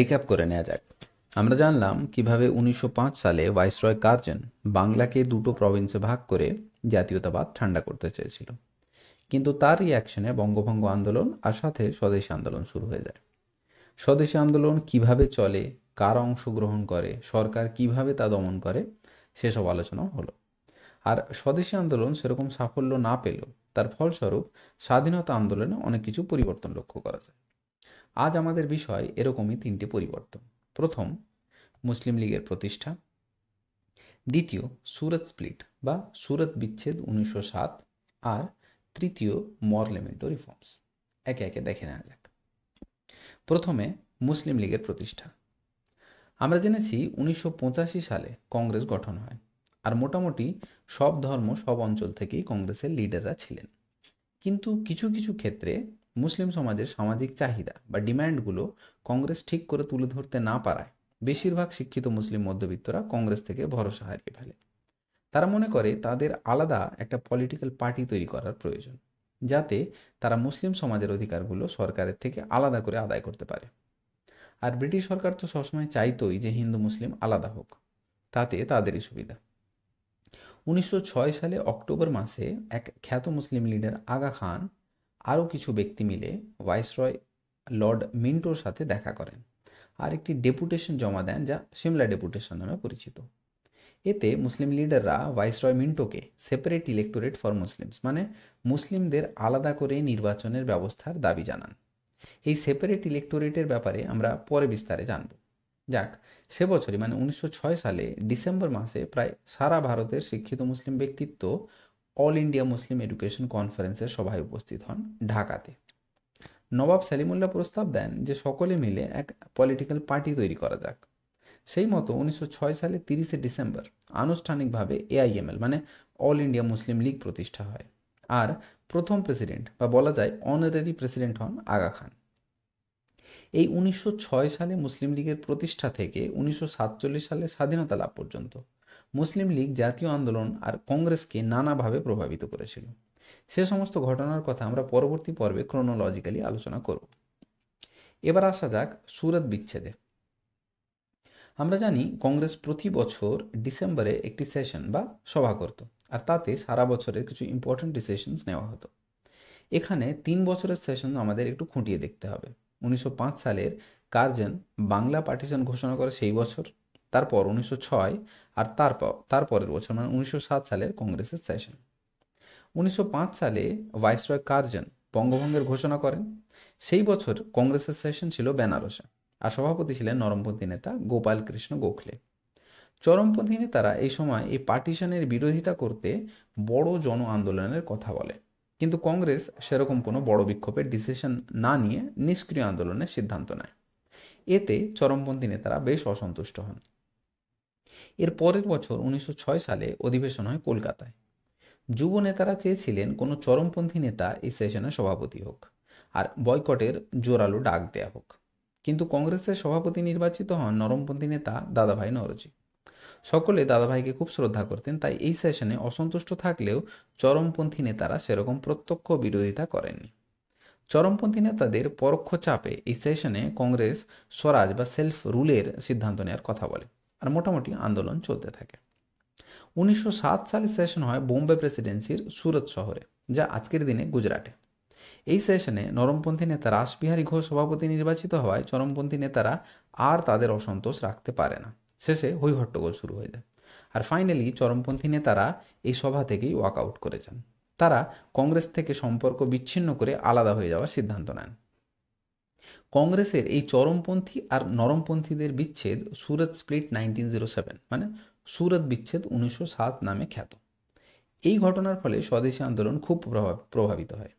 recap করে নেওয়া যাক আমরা জানলাম কিভাবে উনিশশো সালে ভাইসরয় কার্জন বাংলাকে দুটো প্রভিন্সে ভাগ করে জাতীয়তাবাদ ঠান্ডা করতে চেয়েছিল কিন্তু তার রিয়াকশনে বঙ্গভঙ্গ আন্দোলন আর সাথে স্বদেশী আন্দোলন শুরু হয়ে যায় স্বদেশী আন্দোলন কিভাবে চলে কার অংশগ্রহণ করে সরকার কিভাবে তা দমন করে সেসব আলোচনাও হলো আর স্বদেশী আন্দোলন সেরকম সাফল্য না পেলেও তার ফলস্বরূপ স্বাধীনতা আন্দোলনে অনেক কিছু পরিবর্তন লক্ষ্য করা যায় আজ আমাদের বিষয় এরকমই তিনটি পরিবর্তন প্রথম মুসলিম লীগের প্রতিষ্ঠা দ্বিতীয় সুরত স্প্লিট বা সুরত বিচ্ছেদ উনিশশো সাত আর তৃতীয় মর্লেমেন্টো রিফর্মস একে একে দেখে নেওয়া যাক প্রথমে মুসলিম লীগের প্রতিষ্ঠা আমরা জেনেছি উনিশশো সালে কংগ্রেস গঠন হয় আর মোটামুটি সব ধর্ম সব অঞ্চল থেকেই কংগ্রেসের লিডাররা ছিলেন কিন্তু কিছু কিছু ক্ষেত্রে মুসলিম সমাজের সামাজিক চাহিদা বা ডিম্যান্ডগুলো কংগ্রেস ঠিক করে তুলে ধরতে না পারায় বেশিরভাগ শিক্ষিত মুসলিম মধ্যবিত্তরা কংগ্রেস থেকে ভরসা হারিয়ে ফেলে তারা মনে করে তাদের আলাদা একটা পলিটিক্যাল পার্টি তৈরি করার প্রয়োজন যাতে তারা মুসলিম সমাজের অধিকারগুলো সরকারের থেকে আলাদা করে আদায় করতে পারে আর ব্রিটিশ সরকার তো সবসময় চাইতই যে হিন্দু মুসলিম আলাদা হোক তাতে তাদেরই সুবিধা উনিশশো সালে অক্টোবর মাসে এক খ্যাত মুসলিম লিডার আগা খান আরও কিছু ব্যক্তি মিলে ভাইসরয় লর্ড মিন্টোর সাথে দেখা করেন আর একটি ডেপুটেশন জমা দেন যা সিমলা ডেপুটেশন নামে পরিচিত এতে মুসলিম লিডাররা ভাইসরয় মিন্টোকে সেপারেট ইলেকটোরেট ফর মুসলিমস মানে মুসলিমদের আলাদা করে নির্বাচনের ব্যবস্থার দাবি জানান এই সেপারেট ইলেকটোরেটের ব্যাপারে আমরা পরে বিস্তারে জানব যাক সে বছরই মানে উনিশশো সালে ডিসেম্বর মাসে প্রায় সারা ভারতের শিক্ষিত মুসলিম ব্যক্তিত্ব অল ইন্ডিয়া মুসলিম এডুকেশন কনফারেন্সের সভায় উপস্থিত হন ঢাকাতে নবাব সালিমুল্লাহ প্রস্তাব দেন যে সকলে মিলে এক পলিটিক্যাল পার্টি তৈরি করা যাক সেই মতো উনিশশো সালে তিরিশে ডিসেম্বর আনুষ্ঠানিকভাবে এআইএমএল মানে অল ইন্ডিয়া মুসলিম লীগ প্রতিষ্ঠা হয় আর প্রথম প্রেসিডেন্ট বা বলা যায় অনারারি প্রেসিডেন্ট হন আগা খান এই উনিশশো সালে মুসলিম লীগের প্রতিষ্ঠা থেকে উনিশশো সালে স্বাধীনতা লাভ পর্যন্ত মুসলিম লীগ জাতীয় আন্দোলন আর কংগ্রেসকে নানাভাবে প্রভাবিত করেছিল সে সমস্ত ঘটনার কথা আমরা পরবর্তী পর্বে ক্রোনোলজিক্যালি আলোচনা করব এবার আসা যাক সুরত বিচ্ছেদে আমরা জানি কংগ্রেস প্রতি বছর ডিসেম্বরে একটি সেশন বা সভা করত আর তাতে সারা বছরের কিছু ইম্পর্ট্যান্ট ডিসিশনস নেওয়া হতো এখানে তিন বছরের সেশন আমাদের একটু খুঁটিয়ে দেখতে হবে উনিশশো সালের কার্জন বাংলা পার্টিশন ঘোষণা করে সেই বছর তারপর উনিশশো আর তারপর তারপরের বছর মানে উনিশশো সালের কংগ্রেসের সেশন উনিশশো সালে ভাইসরয় কার্জন বঙ্গভঙ্গের ঘোষণা করেন সেই বছর কংগ্রেসের সেশন ছিল বেনারসে আর সভাপতি ছিলেন নরমপন্থী নেতা গোপাল কৃষ্ণ গোখলে চরমপন্থী নেতারা এই সময় এই পার্টিশনের বিরোধিতা করতে বড় জন আন্দোলনের কথা বলে কিন্তু কংগ্রেস সেরকম কোনো বড় বিক্ষোভের ডিসিশন না নিয়ে নিষ্ক্রিয় আন্দোলনের সিদ্ধান্ত নেয় এতে চরমপন্থী নেতারা বেশ অসন্তুষ্ট হন এর পরের বছর উনিশশো সালে অধিবেশন হয় কলকাতায় যুব নেতারা চেয়েছিলেন কোনো চরমপন্থী নেতা এই সেশনে সভাপতি হোক আর বয়কটের জোরালো ডাক দেয়া হোক কিন্তু কংগ্রেসের সভাপতি নির্বাচিত হন নরমপন্থী নেতা দাদাভাই নরজি সকলে দাদাভাইকে খুব শ্রদ্ধা করতেন তাই এই সেশনে অসন্তুষ্ট থাকলেও চরমপন্থী নেতারা সেরকম প্রত্যক্ষ বিরোধিতা করেননি চরমপন্থী নেতাদের পরোক্ষ চাপে এই সেশনে কংগ্রেস স্বরাজ বা সেলফ রুলের সিদ্ধান্ত নেওয়ার কথা বলে আর মোটামুটি আন্দোলন চলতে থাকে উনিশশো সালে সেশন হয় বোম্বে প্রেসিডেন্সির সুরত শহরে যা আজকের দিনে গুজরাটে এই সেশনে নরমপন্থী নেতা রাসবিহারী ঘোষ সভাপতি নির্বাচিত হওয়ায় চরমপন্থী নেতারা আর তাদের অসন্তোষ রাখতে পারে না শেষে হৈ হট্টগোল শুরু হয়ে যায় আর ফাইনালি চরমপন্থী নেতারা এই সভা থেকেই ওয়াকআউট করে যান তারা কংগ্রেস থেকে সম্পর্ক বিচ্ছিন্ন করে আলাদা হয়ে যাওয়ার সিদ্ধান্ত নেন কংগ্রেসের এই চরমপন্থী আর নরমপন্থীদের বিচ্ছেদ Surat split nineteen zero seven মানে সুরত বিচ্ছেদ উনিশশো সাত নামে খ্যাত এই ঘটনার ফলে স্বদেশী আন্দোলন খুব প্রভাবিত হয়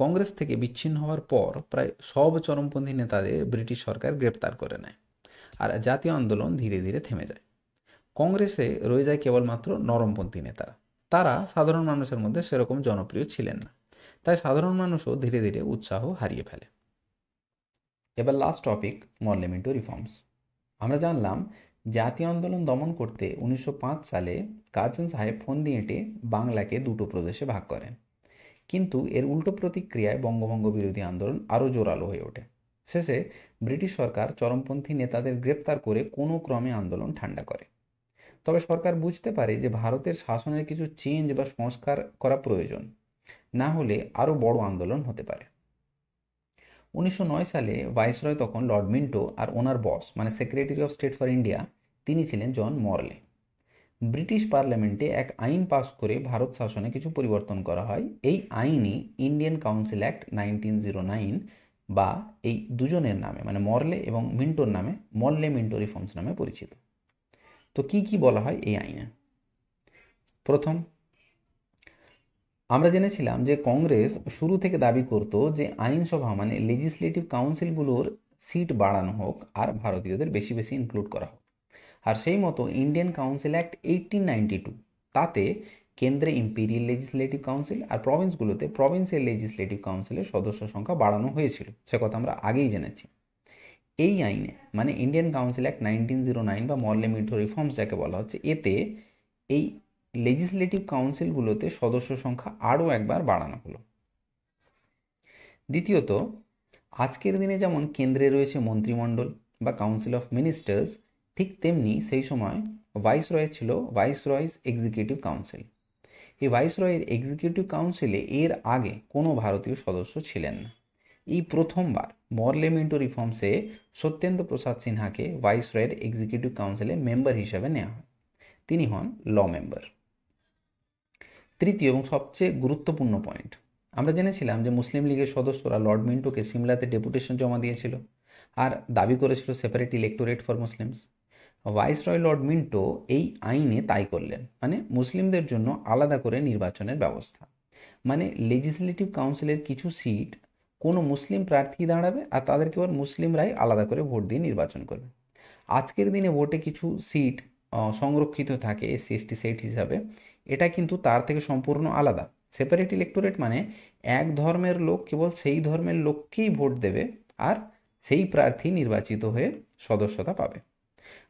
কংগ্রেস থেকে বিচ্ছিন্ন হওয়ার পর প্রায় সব চরমপন্থী নেতাদের ব্রিটিশ সরকার গ্রেপ্তার করে নেয় আর জাতীয় আন্দোলন ধীরে ধীরে থেমে যায় কংগ্রেসে রয়ে যায় কেবলমাত্র নরমপন্থী নেতারা তারা সাধারণ মানুষের মধ্যে সেরকম জনপ্রিয় ছিলেন না তাই সাধারণ মানুষও ধীরে ধীরে উৎসাহ হারিয়ে ফেলে এবার লাস্ট টপিক মর্লেমেন্টো রিফর্মস আমরা জানলাম জাতীয় আন্দোলন দমন করতে উনিশশো সালে কার্জন সাহেব ফোন এঁটে বাংলাকে দুটো প্রদেশে ভাগ করেন কিন্তু এর উল্টো প্রতিক্রিয়ায় বঙ্গভঙ্গ বিরোধী আন্দোলন আরও জোরালো হয়ে ওঠে শেষে ব্রিটিশ সরকার চরমপন্থী নেতাদের গ্রেপ্তার করে কোনো ক্রমে আন্দোলন ঠান্ডা করে তবে সরকার বুঝতে পারে যে ভারতের শাসনের কিছু চেঞ্জ বা সংস্কার করা প্রয়োজন না হলে আরও বড় আন্দোলন হতে পারে উনিশশো সালে ভাইসরয় তখন লর্ড মিন্টো আর ওনার বস মানে secretary of state for India তিনি ছিলেন জন মরলে ব্রিটিশ পার্লামেন্টে এক আইন পাস করে ভারত শাসনে কিছু পরিবর্তন করা হয় এই আইনই Indian council act nineteen zero nine বা এই দুজনের নামে মানে মরলে এবং মিন্টোর নামে মরলে মিন্টো রিফর্মস নামে পরিচিত তো কি কি বলা হয় এই আইনে প্রথম আমরা জেনেছিলাম যে কংগ্রেস শুরু থেকে দাবি করত যে আইনসভা মানে লেজিসলেটিভ কাউন্সিলগুলোর সিট বাড়ানো হোক আর ভারতীয়দের বেশি বেশি ইনক্লুড করা হোক আর সেই মতো Indian council act eighteen ninety two তাতে কেন্দ্রে ইম্পিরিয়াল লেজিসলেটিভ কাউন্সিল আর প্রভিন্সগুলোতে প্রভিন্সিয়াল লেজিসলেটিভ কাউন্সিলের সদস্য সংখ্যা বাড়ানো হয়েছিল সে কথা আমরা আগেই জেনেছি এই আইনে মানে Indian council act nineteen zero nine বা মরলে মিঠো রিফর্মস যাকে বলা হচ্ছে এতে এই লেজিসলেটিভ কাউন্সিলগুলোতে সদস্য সংখ্যা আরও একবার বাড়ানো হলো দ্বিতীয়ত আজকের দিনে যেমন কেন্দ্রে রয়েছে মন্ত্রিমণ্ডল বা কাউন্সিল অফ মিনিস্টার্স ঠিক তেমনি সেই সময় ভাইস রয় ছিল ভাইস রয়েস এক্সিকিউটিভ কাউন্সিল এই ভাইস রয়ের এক্সিকিউটিভ কাউন্সিলে এর আগে কোনো ভারতীয় সদস্য ছিলেন না এই প্রথমবার মর্লেমেন্টো রিফর্মসে সত্যেন্দ্র প্রসাদ সিনহাকে ভাইস রয়ের এক্সিকিউটিভ কাউন্সিলে মেম্বার হিসাবে নেওয়া হয় তিনি হন ল মেম্বার তৃতীয় এবং সবচেয়ে গুরুত্বপূর্ণ পয়েন্ট আমরা জেনেছিলাম যে মুসলিম লীগের সদস্যরা লর্ড মিন্টোকে সিমলাতে ডেপুটেশন জমা দিয়েছিল আর দাবি করেছিল separate electorate for Muslims viceroy Lord Minto এই আইনে তাই করলেন মানে মুসলিমদের জন্য আলাদা করে নির্বাচনের ব্যবস্থা মানে লেজিসলেটিভ কাউন্সিলের কিছু সিট কোনো মুসলিম প্রার্থী দাঁড়াবে আর তাদেরকে ওর মুসলিমরাই আলাদা করে ভোট দিয়ে নির্বাচন করবে আজকের দিনে ভোটে কিছু সিট সংরক্ষিত থাকে এসসি এসটি সিট হিসাবে এটা কিন্তু তার থেকে সম্পূর্ণ আলাদা সেপারেট ইলেকটোরেট মানে এক ধর্মের লোক কেবল সেই ধর্মের লোককেই ভোট দেবে আর সেই প্রার্থী নির্বাচিত হয়ে সদস্যতা পাবে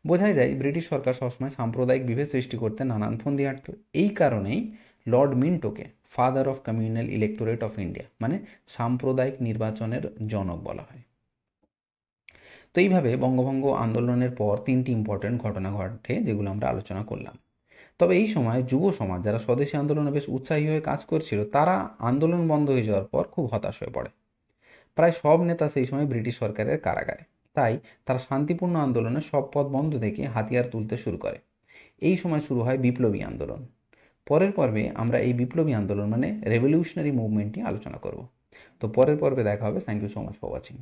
বোঝাই যায় ব্রিটিশ সরকার সবসময় সাম্প্রদায়িক বিভেদ সৃষ্টি করতে নানান ফন্দি আঁটত এই কারণেই লর্ড মিন্টোকে father of communal electorate of India মানে সাম্প্রদায়িক নির্বাচনের জনক বলা হয় তো এইভাবে বঙ্গভঙ্গ আন্দোলনের পর তিনটি ইম্পর্টেন্ট ঘটনা ঘটে যেগুলো আমরা আলোচনা করলাম তবে এই সময় যুব সমাজ যারা স্বদেশী আন্দোলনে বেশ উৎসাহী হয়ে কাজ করছিল তারা আন্দোলন বন্ধ হয়ে যাওয়ার পর খুব হতাশ হয়ে পড়ে প্রায় সব নেতা সেই সময় ব্রিটিশ সরকারের কারাগারে তাই তারা শান্তিপূর্ণ আন্দোলনের সব পথ বন্ধ থেকে হাতিয়ার তুলতে শুরু করে এই সময় শুরু হয় বিপ্লবী আন্দোলন পরের পর্বে আমরা এই বিপ্লবী আন্দোলন মানে রেভলিউশনারি মুভমেন্টটি আলোচনা করব তো পরের পর্বে দেখা হবে thank you so much for watching